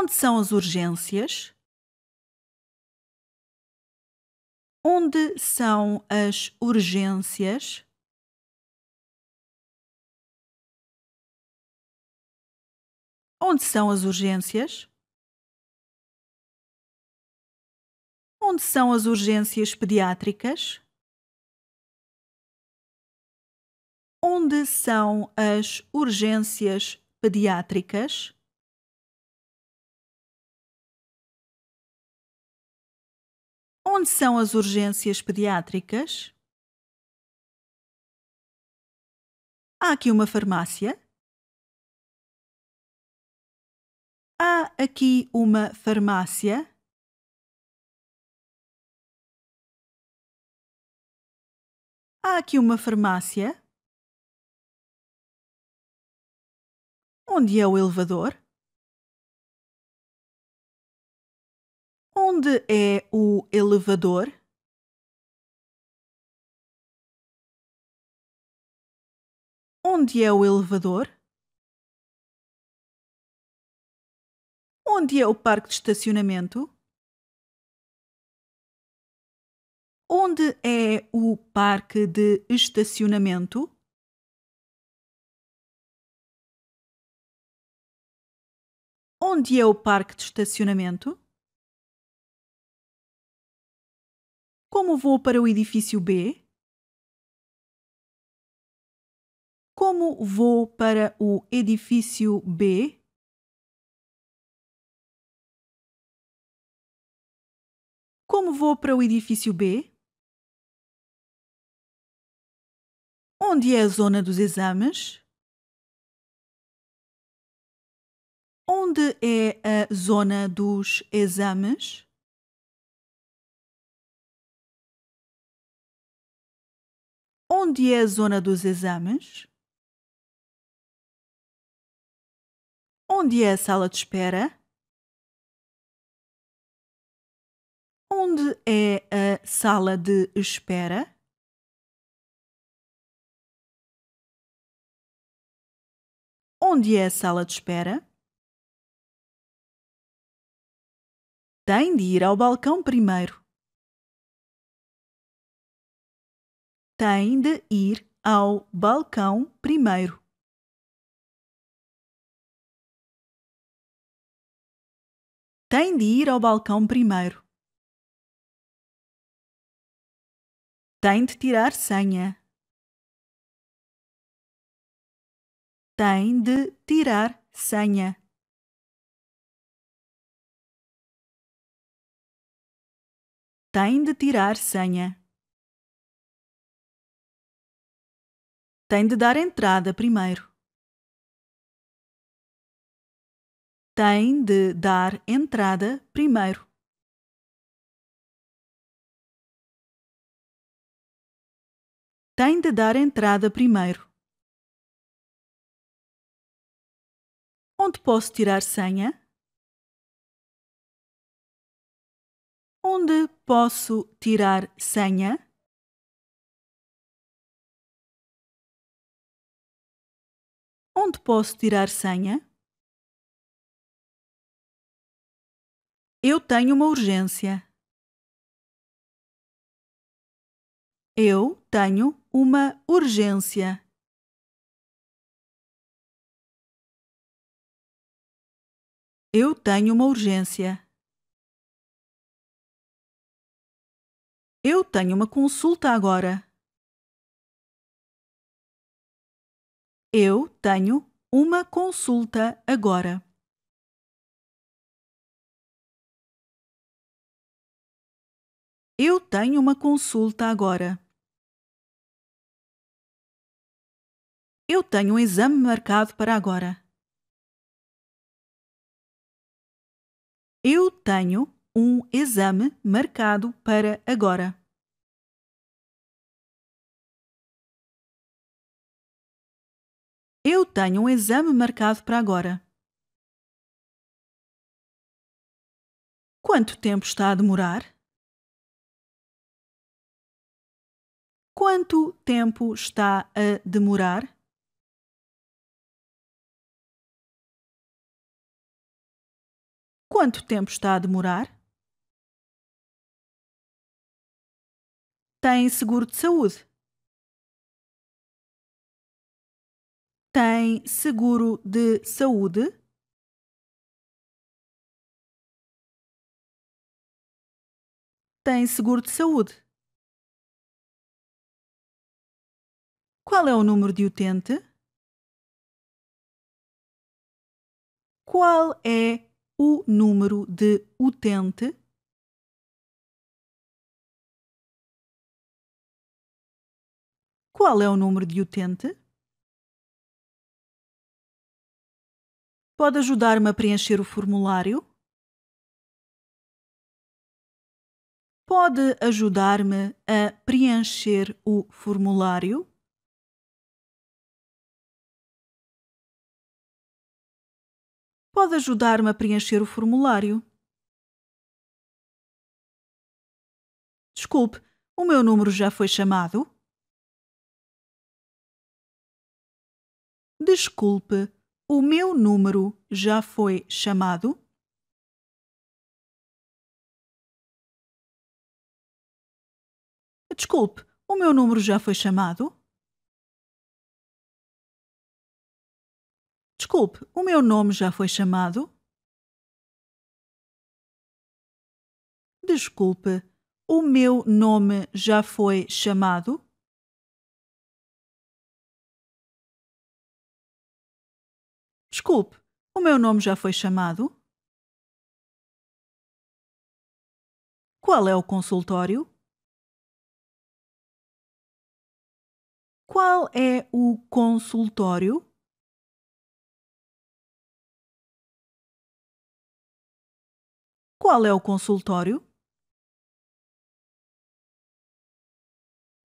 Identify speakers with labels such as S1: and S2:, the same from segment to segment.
S1: Onde são as urgências? Onde são as urgências? Onde são as urgências? Onde são as urgências pediátricas? Onde são as urgências pediátricas? Onde são as urgências pediátricas? Há aqui uma farmácia? Há aqui uma farmácia? Há aqui uma farmácia? Onde é o elevador? Onde é o elevador? Onde é o elevador? Onde é o parque de estacionamento? Onde é o parque de estacionamento? Onde é o parque de estacionamento? Como vou para o edifício B? Como vou para o edifício B? Como vou para o edifício B? Onde é a zona dos exames? Onde é a zona dos exames? Onde é a zona dos exames? Onde é a sala de espera? Onde é a sala de espera? Onde é a sala de espera? Tem de ir ao balcão primeiro. tem de ir ao balcão primeiro. Tem de ir ao balcão primeiro. Tem de tirar senha. Tem de tirar senha. Tem de tirar senha. Tem de dar entrada primeiro. Tem de dar entrada primeiro. Tem de dar entrada primeiro. Onde posso tirar senha? Onde posso tirar senha? Onde posso tirar senha? Eu tenho uma urgência. Eu tenho uma urgência. Eu tenho uma urgência. Eu tenho uma consulta agora. Eu tenho uma consulta agora. Eu tenho uma consulta agora. Eu tenho um exame marcado para agora. Eu tenho um exame marcado para agora. Eu tenho um exame marcado para agora. Quanto tempo está a demorar? Quanto tempo está a demorar? Quanto tempo está a demorar? Tem seguro de saúde? tem seguro de saúde? Tem seguro de saúde. Qual é o número de utente? Qual é o número de utente? Qual é o número de utente? Pode ajudar-me a preencher o formulário? Pode ajudar-me a preencher o formulário? Pode ajudar-me a preencher o formulário? Desculpe, o meu número já foi chamado? Desculpe, o meu número já foi chamado? Desculpe, o meu número já foi chamado? Desculpe, o meu nome já foi chamado? Desculpe, o meu nome já foi chamado? Desculpe, o meu nome já foi chamado? Qual é o consultório? Qual é o consultório? Qual é o consultório?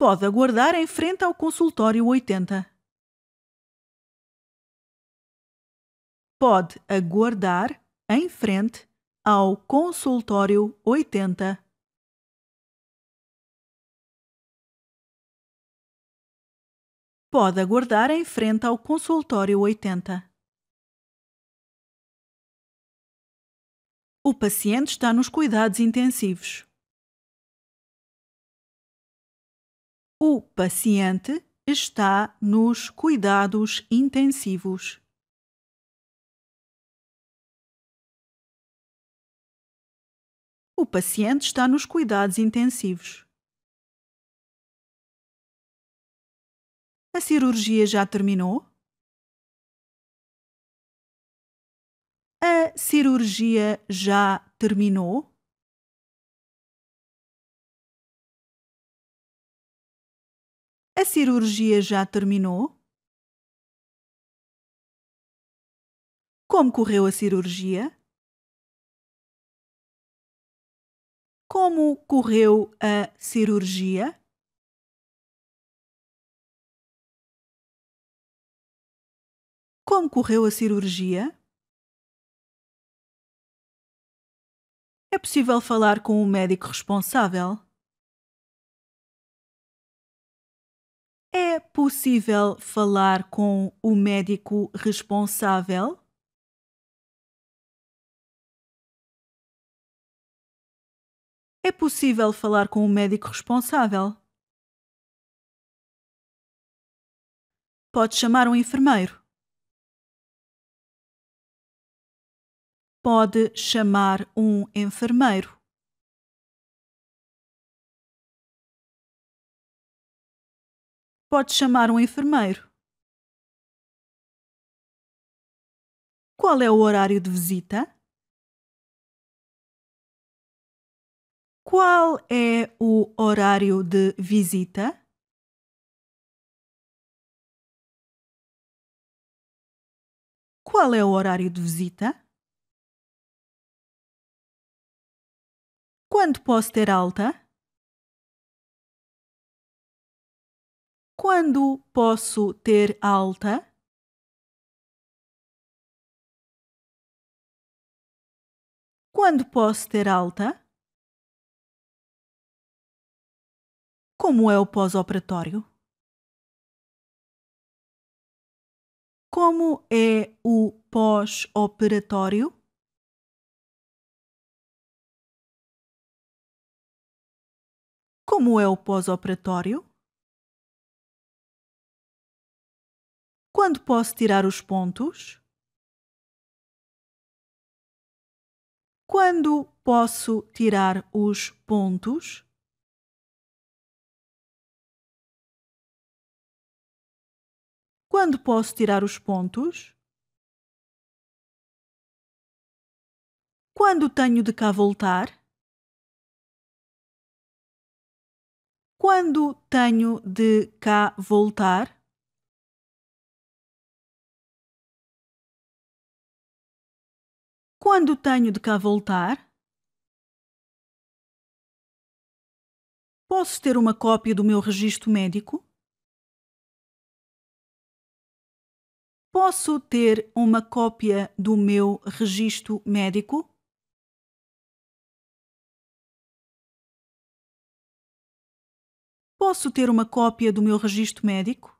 S1: Pode aguardar em frente ao consultório 80. pode aguardar em frente ao consultório 80. Pode aguardar em frente ao consultório 80. O paciente está nos cuidados intensivos. O paciente está nos cuidados intensivos. o paciente está nos cuidados intensivos. A cirurgia já terminou? A cirurgia já terminou? A cirurgia já terminou? Como correu a cirurgia? como correu a cirurgia? Como correu a cirurgia? É possível falar com o médico responsável? É possível falar com o médico responsável? É possível falar com o médico responsável. Pode chamar um enfermeiro. Pode chamar um enfermeiro. Pode chamar um enfermeiro. Qual é o horário de visita? Qual é o horário de visita? Qual é o horário de visita? Quando posso ter alta? Quando posso ter alta? Quando posso ter alta? Como é o pós-operatório? Como é o pós-operatório? Como é o pós-operatório? Quando posso tirar os pontos? Quando posso tirar os pontos? Quando posso tirar os pontos? Quando tenho de cá voltar? Quando tenho de cá voltar? Quando tenho de cá voltar? Posso ter uma cópia do meu registro médico? Posso ter uma cópia do meu registro médico? Posso ter uma cópia do meu registro médico?